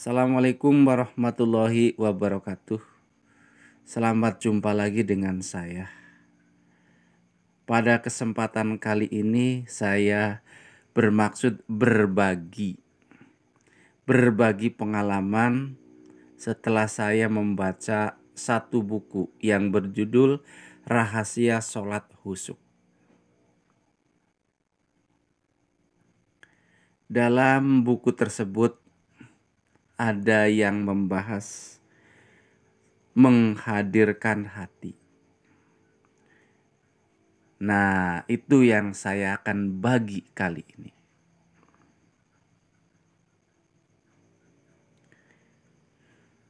Assalamualaikum warahmatullahi wabarakatuh. Selamat jumpa lagi dengan saya. Pada kesempatan kali ini, saya bermaksud berbagi, berbagi pengalaman setelah saya membaca satu buku yang berjudul Rahasia Sholat Husuk. Dalam buku tersebut, ada yang membahas menghadirkan hati. Nah, itu yang saya akan bagi kali ini.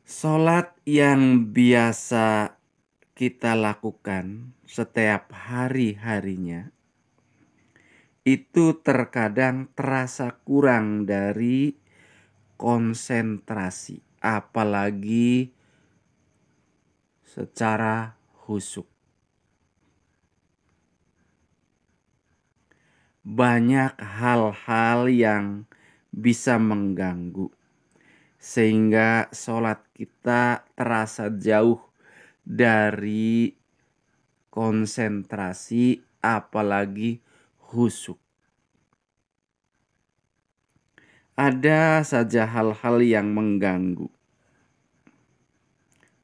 Salat yang biasa kita lakukan setiap hari-harinya itu terkadang terasa kurang dari konsentrasi, apalagi secara husuk. Banyak hal-hal yang bisa mengganggu, sehingga sholat kita terasa jauh dari konsentrasi, apalagi husuk. ada saja hal-hal yang mengganggu,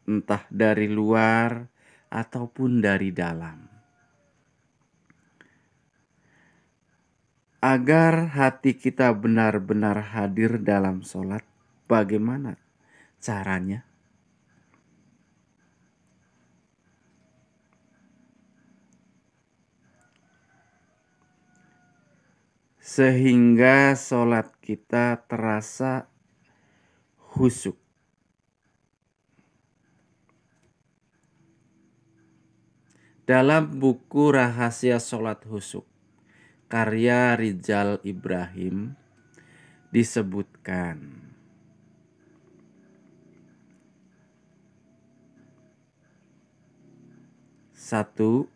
entah dari luar ataupun dari dalam, agar hati kita benar-benar hadir dalam sholat. Bagaimana caranya? sehingga sholat kita terasa husuk. Dalam buku Rahasia Sholat Husuk, karya Rizal Ibrahim, disebutkan. Satu,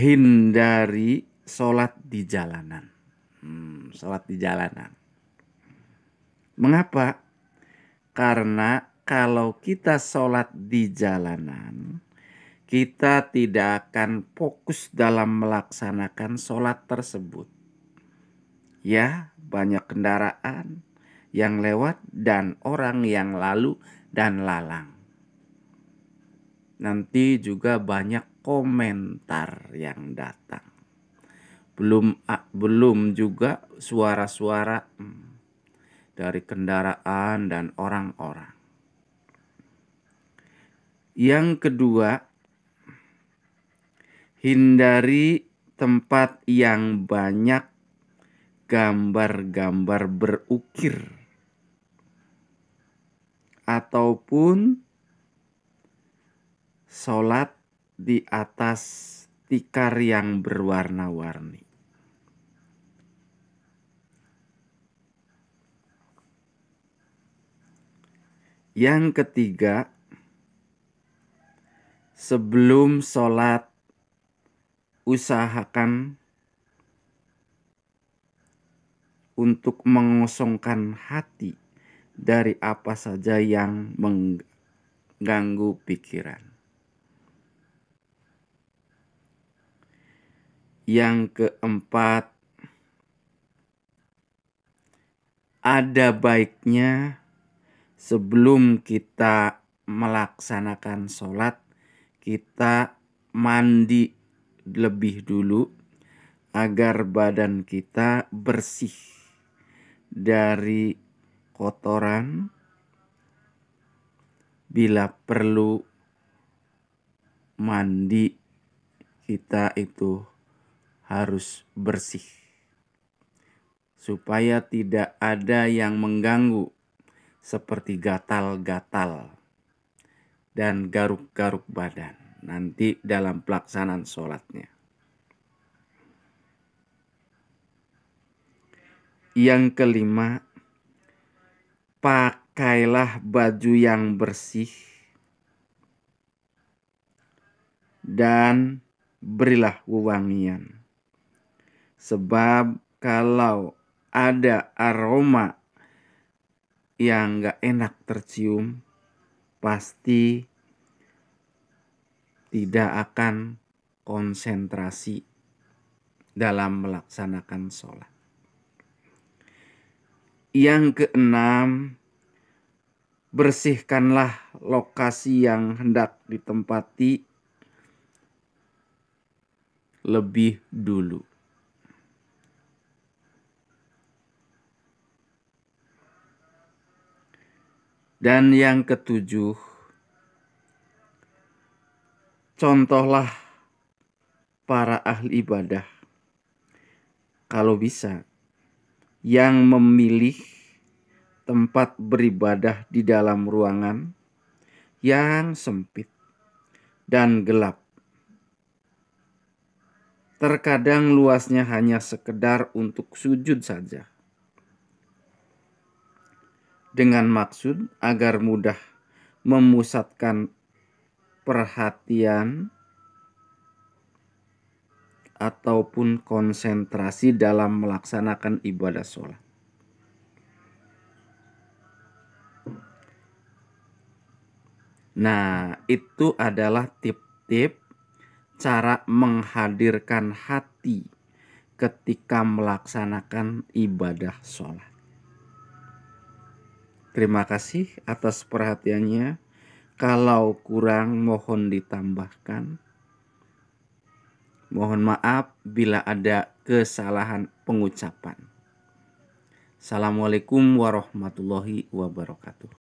hindari sholat di jalanan. Hmm, sholat di jalanan. Mengapa? Karena kalau kita sholat di jalanan, kita tidak akan fokus dalam melaksanakan sholat tersebut. Ya, banyak kendaraan yang lewat dan orang yang lalu dan lalang. Nanti juga banyak komentar yang datang. Belum belum juga suara-suara hmm, dari kendaraan dan orang-orang. Yang kedua, hindari tempat yang banyak gambar-gambar berukir ataupun sholat di atas tikar yang berwarna-warni. Yang ketiga, sebelum sholat, usahakan untuk mengosongkan hati dari apa saja yang mengganggu pikiran. Yang keempat, ada baiknya sebelum kita melaksanakan sholat, kita mandi lebih dulu agar badan kita bersih dari kotoran. Bila perlu, mandi kita itu harus bersih, supaya tidak ada yang mengganggu, seperti gatal-gatal dan garuk-garuk badan nanti dalam pelaksanaan sholatnya. Yang kelima, pakailah baju yang bersih dan berilah wewangian. Sebab kalau ada aroma yang gak enak tercium, pasti tidak akan konsentrasi dalam melaksanakan sholat. Yang keenam, bersihkanlah lokasi yang hendak ditempati lebih dulu. Dan yang ketujuh, contohlah para ahli ibadah. Kalau bisa, yang memilih tempat beribadah di dalam ruangan yang sempit dan gelap. Terkadang luasnya hanya sekedar untuk sujud saja dengan maksud agar mudah memusatkan perhatian ataupun konsentrasi dalam melaksanakan ibadah sholat. Nah, itu adalah tip-tip cara menghadirkan hati ketika melaksanakan ibadah sholat. Terima kasih atas perhatiannya. Kalau kurang, mohon ditambahkan. Mohon maaf bila ada kesalahan pengucapan. Assalamualaikum warahmatullahi wabarakatuh.